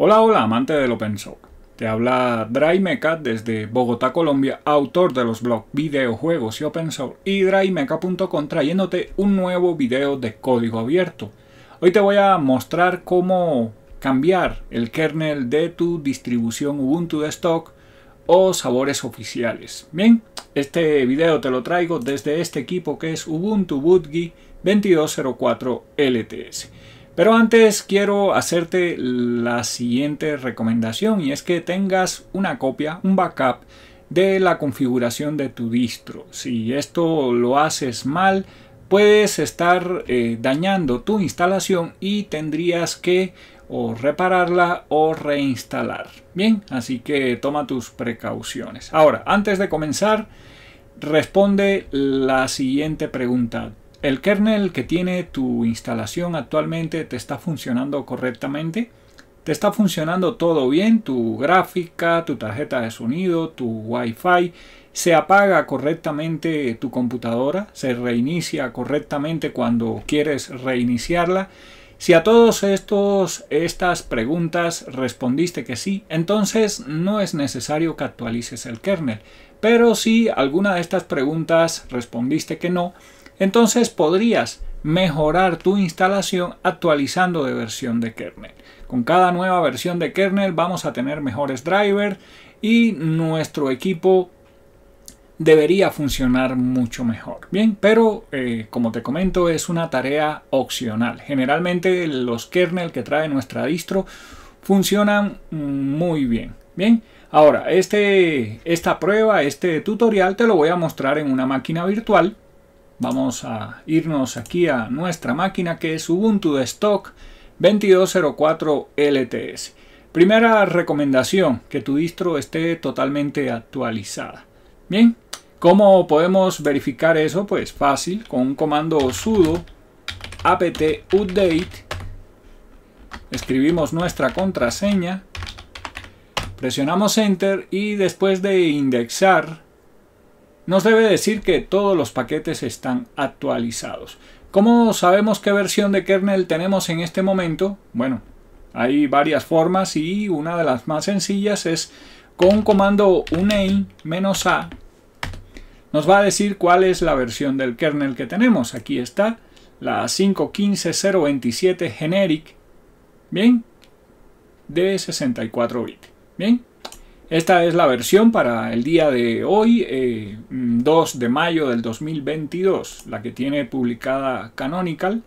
Hola, hola, amante del open source. Te habla drymeca desde Bogotá, Colombia, autor de los blogs Videojuegos y Open Source y drymeca.com trayéndote un nuevo video de código abierto. Hoy te voy a mostrar cómo cambiar el kernel de tu distribución Ubuntu de stock o sabores oficiales. Bien, este video te lo traigo desde este equipo que es Ubuntu Budgie 2204 LTS. Pero antes quiero hacerte la siguiente recomendación y es que tengas una copia, un backup de la configuración de tu distro. Si esto lo haces mal, puedes estar eh, dañando tu instalación y tendrías que o repararla o reinstalar. Bien, así que toma tus precauciones. Ahora, antes de comenzar, responde la siguiente pregunta el kernel que tiene tu instalación actualmente te está funcionando correctamente. Te está funcionando todo bien, tu gráfica, tu tarjeta de sonido, tu wifi, se apaga correctamente tu computadora, se reinicia correctamente cuando quieres reiniciarla. Si a todos estos estas preguntas respondiste que sí, entonces no es necesario que actualices el kernel. Pero si alguna de estas preguntas respondiste que no, entonces podrías mejorar tu instalación actualizando de versión de kernel. Con cada nueva versión de kernel vamos a tener mejores drivers y nuestro equipo debería funcionar mucho mejor. Bien, pero eh, como te comento es una tarea opcional. Generalmente los kernel que trae nuestra distro funcionan muy bien. Bien, ahora este, esta prueba, este tutorial te lo voy a mostrar en una máquina virtual Vamos a irnos aquí a nuestra máquina que es Ubuntu Stock 2204 LTS. Primera recomendación, que tu distro esté totalmente actualizada. Bien, ¿cómo podemos verificar eso? Pues fácil, con un comando sudo apt update, escribimos nuestra contraseña, presionamos enter y después de indexar nos debe decir que todos los paquetes están actualizados. ¿Cómo sabemos qué versión de kernel tenemos en este momento? Bueno, hay varias formas y una de las más sencillas es con un comando uname-a nos va a decir cuál es la versión del kernel que tenemos. Aquí está la 5.15.027 generic, bien, de 64 bits, bien. Esta es la versión para el día de hoy, 2 eh, mm, de mayo del 2022, la que tiene publicada Canonical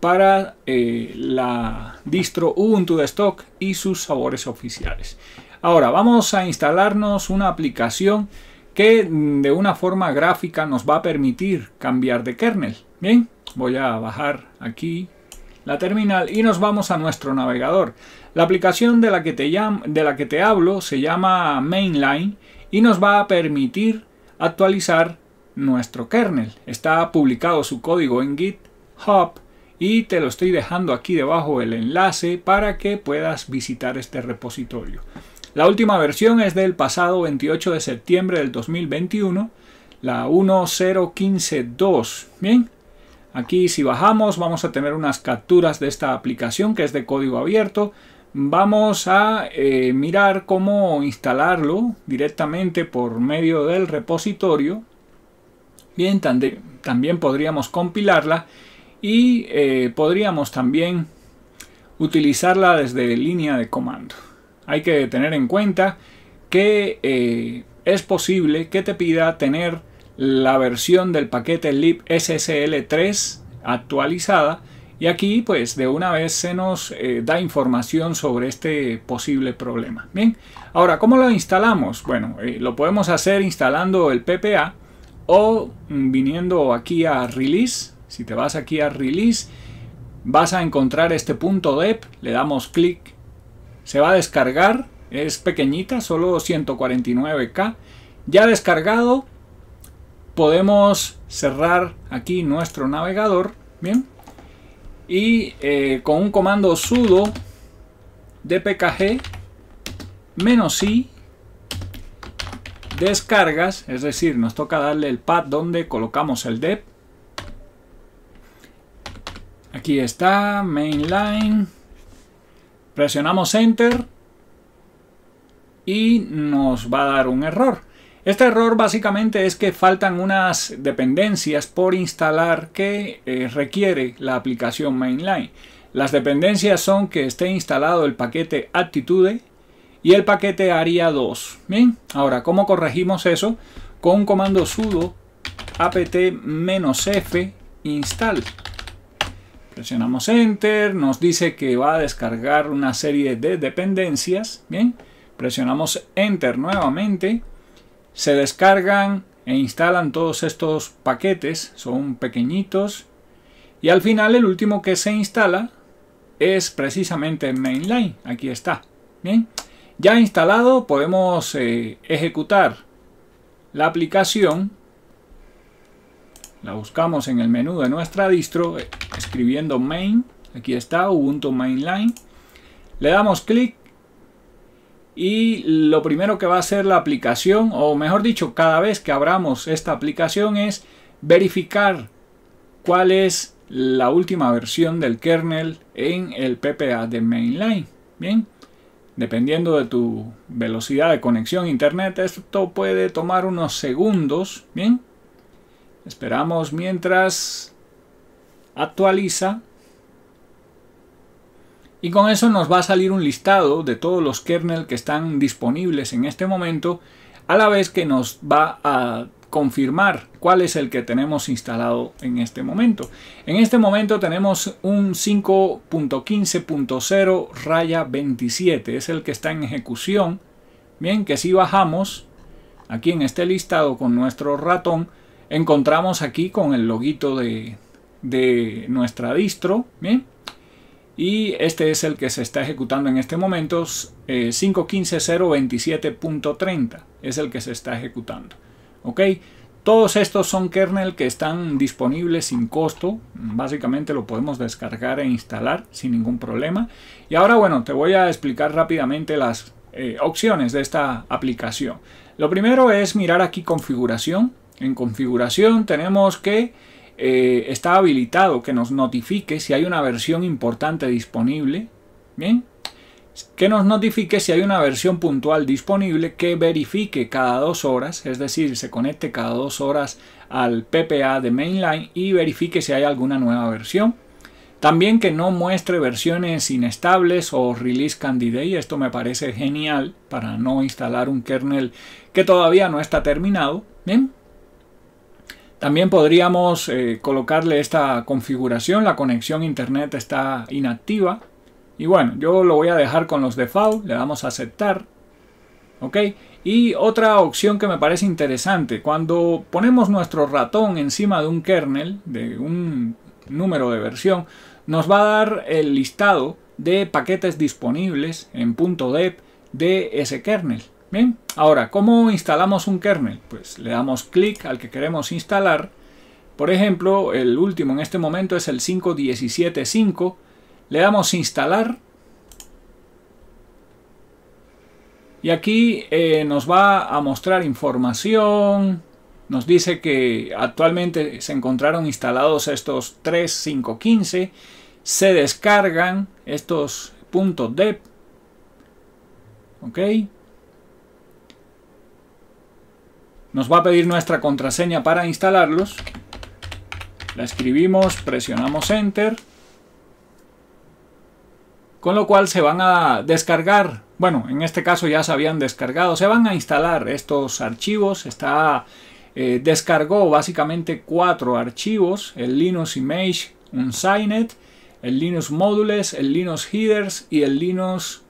para eh, la distro Ubuntu de stock y sus sabores oficiales. Ahora vamos a instalarnos una aplicación que mm, de una forma gráfica nos va a permitir cambiar de kernel. Bien, voy a bajar aquí la terminal y nos vamos a nuestro navegador. La aplicación de la que te, de la que te hablo se llama Mainline y nos va a permitir actualizar nuestro kernel. Está publicado su código en GitHub y te lo estoy dejando aquí debajo el enlace para que puedas visitar este repositorio. La última versión es del pasado 28 de septiembre del 2021, la 1.0.15.2. Bien, aquí si bajamos vamos a tener unas capturas de esta aplicación que es de código abierto vamos a eh, mirar cómo instalarlo directamente por medio del repositorio. Bien, también podríamos compilarla y eh, podríamos también utilizarla desde línea de comando. Hay que tener en cuenta que eh, es posible que te pida tener la versión del paquete libssl 3 actualizada y aquí pues de una vez se nos eh, da información sobre este posible problema. Bien, ahora ¿cómo lo instalamos? Bueno, eh, lo podemos hacer instalando el PPA o mm, viniendo aquí a Release. Si te vas aquí a Release vas a encontrar este punto .dep, le damos clic, se va a descargar, es pequeñita, solo 149K. Ya descargado, podemos cerrar aquí nuestro navegador, bien, y eh, con un comando sudo dpkg menos i descargas, es decir, nos toca darle el pad donde colocamos el dep. Aquí está, mainline. Presionamos enter y nos va a dar un error. Este error básicamente es que faltan unas dependencias por instalar que eh, requiere la aplicación mainline. Las dependencias son que esté instalado el paquete aptitude y el paquete ARIA 2. Bien, ahora, ¿cómo corregimos eso? Con un comando sudo apt-f install. Presionamos Enter, nos dice que va a descargar una serie de dependencias. Bien, presionamos Enter nuevamente se descargan e instalan todos estos paquetes, son pequeñitos, y al final el último que se instala es precisamente Mainline, aquí está. Bien, ya instalado podemos eh, ejecutar la aplicación, la buscamos en el menú de nuestra distro eh, escribiendo main, aquí está Ubuntu Mainline, le damos clic y lo primero que va a hacer la aplicación, o mejor dicho, cada vez que abramos esta aplicación es verificar cuál es la última versión del kernel en el PPA de mainline. Bien, dependiendo de tu velocidad de conexión a internet, esto puede tomar unos segundos. Bien, esperamos mientras actualiza y con eso nos va a salir un listado de todos los kernels que están disponibles en este momento, a la vez que nos va a confirmar cuál es el que tenemos instalado en este momento. En este momento tenemos un 5.15.0 raya 27, es el que está en ejecución. Bien, que si bajamos aquí en este listado con nuestro ratón, encontramos aquí con el loguito de, de nuestra distro, bien, y este es el que se está ejecutando en este momento 5.15.027.30 eh, es el que se está ejecutando ok todos estos son kernel que están disponibles sin costo básicamente lo podemos descargar e instalar sin ningún problema y ahora bueno te voy a explicar rápidamente las eh, opciones de esta aplicación lo primero es mirar aquí configuración en configuración tenemos que eh, está habilitado que nos notifique si hay una versión importante disponible. Bien, que nos notifique si hay una versión puntual disponible que verifique cada dos horas, es decir, se conecte cada dos horas al PPA de Mainline y verifique si hay alguna nueva versión. También que no muestre versiones inestables o release candidate, esto me parece genial para no instalar un kernel que todavía no está terminado. Bien, también podríamos eh, colocarle esta configuración, la conexión internet está inactiva. Y bueno, yo lo voy a dejar con los default, le damos a aceptar. ¿Ok? Y otra opción que me parece interesante, cuando ponemos nuestro ratón encima de un kernel, de un número de versión, nos va a dar el listado de paquetes disponibles en .deb de ese kernel. Bien, ahora, ¿cómo instalamos un kernel? Pues le damos clic al que queremos instalar. Por ejemplo, el último en este momento es el 5.17.5. Le damos instalar. Y aquí eh, nos va a mostrar información. Nos dice que actualmente se encontraron instalados estos 3.5.15. Se descargan estos puntos .deb. ¿Ok? Nos va a pedir nuestra contraseña para instalarlos. La escribimos, presionamos Enter. Con lo cual se van a descargar, bueno, en este caso ya se habían descargado, se van a instalar estos archivos. Está, eh, descargó básicamente cuatro archivos, el Linux Image, un el Linux Modules, el Linux Headers y el Linux...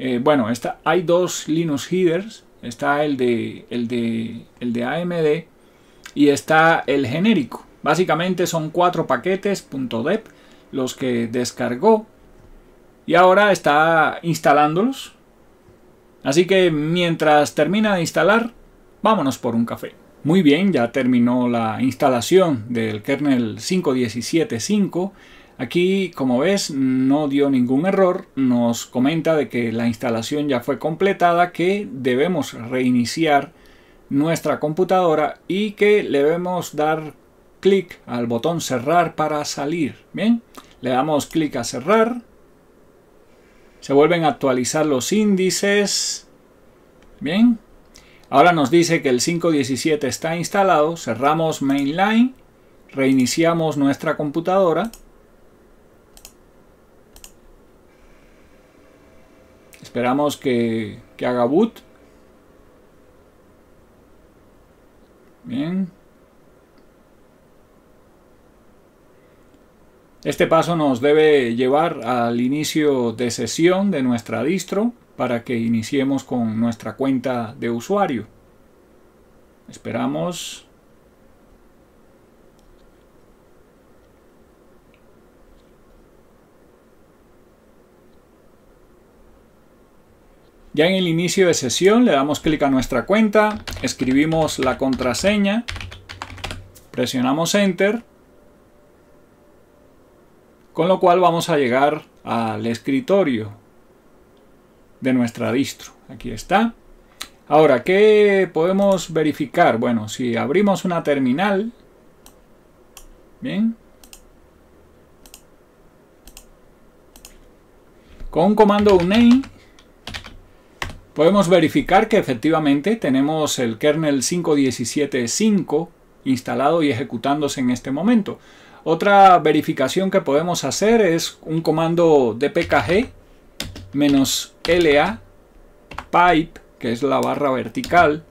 Eh, bueno, hay dos Linux Headers está el de, el de, el de AMD y está el genérico. Básicamente son cuatro paquetes .deb los que descargó y ahora está instalándolos. Así que mientras termina de instalar, vámonos por un café. Muy bien, ya terminó la instalación del kernel 5.17.5 Aquí, como ves, no dio ningún error, nos comenta de que la instalación ya fue completada, que debemos reiniciar nuestra computadora y que le debemos dar clic al botón cerrar para salir. Bien, le damos clic a cerrar. Se vuelven a actualizar los índices. Bien, ahora nos dice que el 517 está instalado. Cerramos mainline, reiniciamos nuestra computadora. Esperamos que, haga boot. Bien. Este paso nos debe llevar al inicio de sesión de nuestra distro para que iniciemos con nuestra cuenta de usuario. Esperamos Ya en el inicio de sesión le damos clic a nuestra cuenta, escribimos la contraseña, presionamos Enter, con lo cual vamos a llegar al escritorio de nuestra distro. Aquí está. Ahora, ¿qué podemos verificar? Bueno, si abrimos una terminal, bien, con un comando uname, podemos verificar que efectivamente tenemos el kernel 5.17.5 instalado y ejecutándose en este momento. Otra verificación que podemos hacer es un comando dpkg -la pipe, que es la barra vertical,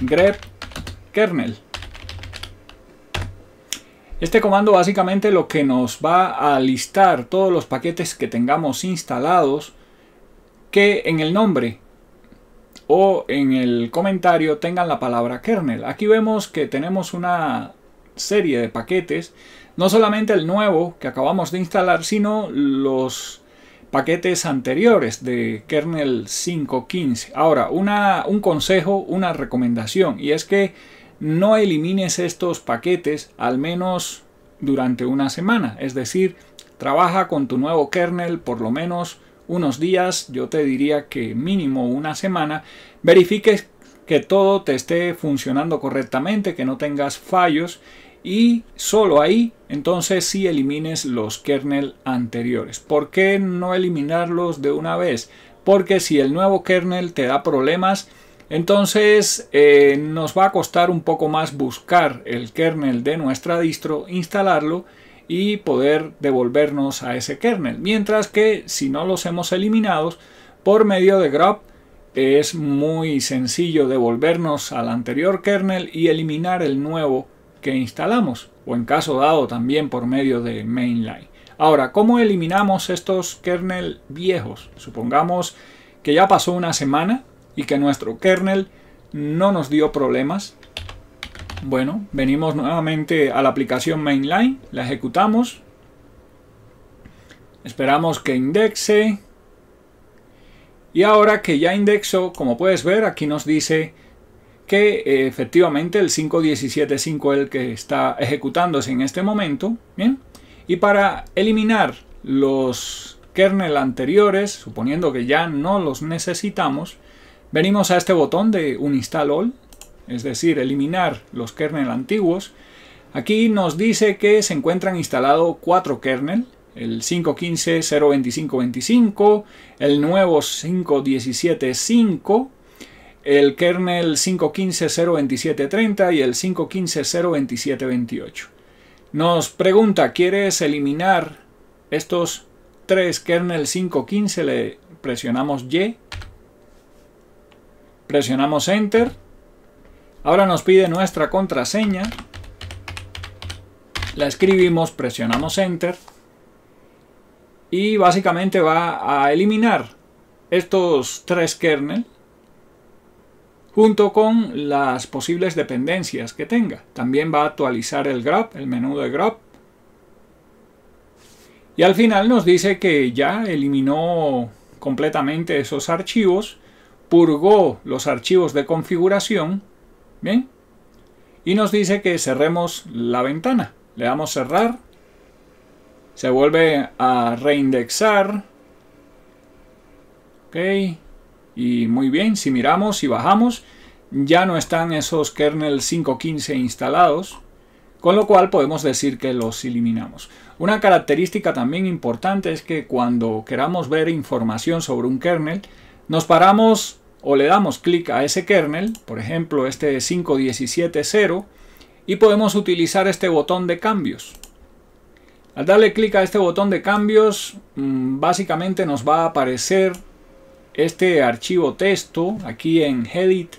grep kernel. Este comando básicamente lo que nos va a listar todos los paquetes que tengamos instalados que en el nombre o en el comentario tengan la palabra kernel. Aquí vemos que tenemos una serie de paquetes, no solamente el nuevo que acabamos de instalar, sino los paquetes anteriores de kernel 5.15. Ahora, un consejo, una recomendación, y es que no elimines estos paquetes al menos durante una semana, es decir, trabaja con tu nuevo kernel por lo menos unos días, yo te diría que mínimo una semana, verifiques que todo te esté funcionando correctamente, que no tengas fallos y solo ahí entonces si elimines los kernel anteriores. ¿Por qué no eliminarlos de una vez? Porque si el nuevo kernel te da problemas, entonces eh, nos va a costar un poco más buscar el kernel de nuestra distro, instalarlo y poder devolvernos a ese kernel. Mientras que si no los hemos eliminado por medio de grub es muy sencillo devolvernos al anterior kernel y eliminar el nuevo que instalamos o en caso dado también por medio de mainline. Ahora, ¿cómo eliminamos estos kernel viejos? Supongamos que ya pasó una semana y que nuestro kernel no nos dio problemas bueno, venimos nuevamente a la aplicación Mainline, la ejecutamos. Esperamos que indexe. Y ahora que ya indexó, como puedes ver, aquí nos dice que eh, efectivamente el 5175 es el que está ejecutándose en este momento. Bien. Y para eliminar los kernel anteriores, suponiendo que ya no los necesitamos, venimos a este botón de uninstall all es decir, eliminar los kernel antiguos. Aquí nos dice que se encuentran instalados cuatro kernel, el 5.15.0.25.25, el nuevo 5.17.5, el kernel 5.15.0.27.30 y el 5.15.0.27.28. Nos pregunta, ¿quieres eliminar estos tres kernel 5.15? Le presionamos Y, presionamos Enter Ahora nos pide nuestra contraseña. La escribimos, presionamos Enter. Y básicamente va a eliminar estos tres kernel junto con las posibles dependencias que tenga. También va a actualizar el grab, el menú de grub, Y al final nos dice que ya eliminó completamente esos archivos, purgó los archivos de configuración Bien. Y nos dice que cerremos la ventana. Le damos cerrar. Se vuelve a reindexar. Ok. Y muy bien, si miramos y bajamos, ya no están esos kernel 5.15 instalados. Con lo cual podemos decir que los eliminamos. Una característica también importante es que cuando queramos ver información sobre un kernel, nos paramos o le damos clic a ese kernel, por ejemplo este 5170, y podemos utilizar este botón de cambios. Al darle clic a este botón de cambios, mm, básicamente nos va a aparecer este archivo texto aquí en Edit,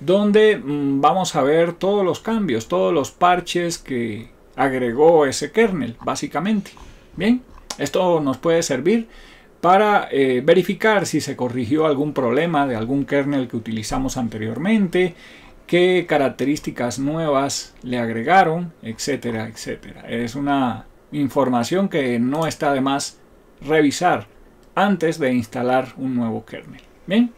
donde mm, vamos a ver todos los cambios, todos los parches que agregó ese kernel, básicamente. Bien, esto nos puede servir para eh, verificar si se corrigió algún problema de algún kernel que utilizamos anteriormente, qué características nuevas le agregaron, etcétera, etcétera. Es una información que no está de más revisar antes de instalar un nuevo kernel. Bien,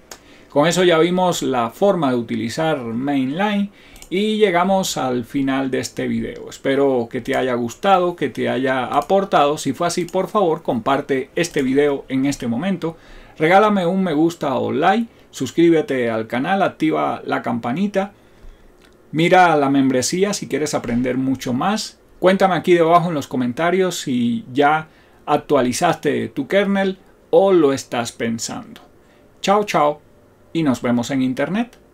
con eso ya vimos la forma de utilizar mainline y llegamos al final de este video. Espero que te haya gustado, que te haya aportado. Si fue así, por favor, comparte este video en este momento. Regálame un me gusta o like. Suscríbete al canal, activa la campanita. Mira la membresía si quieres aprender mucho más. Cuéntame aquí debajo en los comentarios si ya actualizaste tu kernel o lo estás pensando. Chao, chao y nos vemos en internet.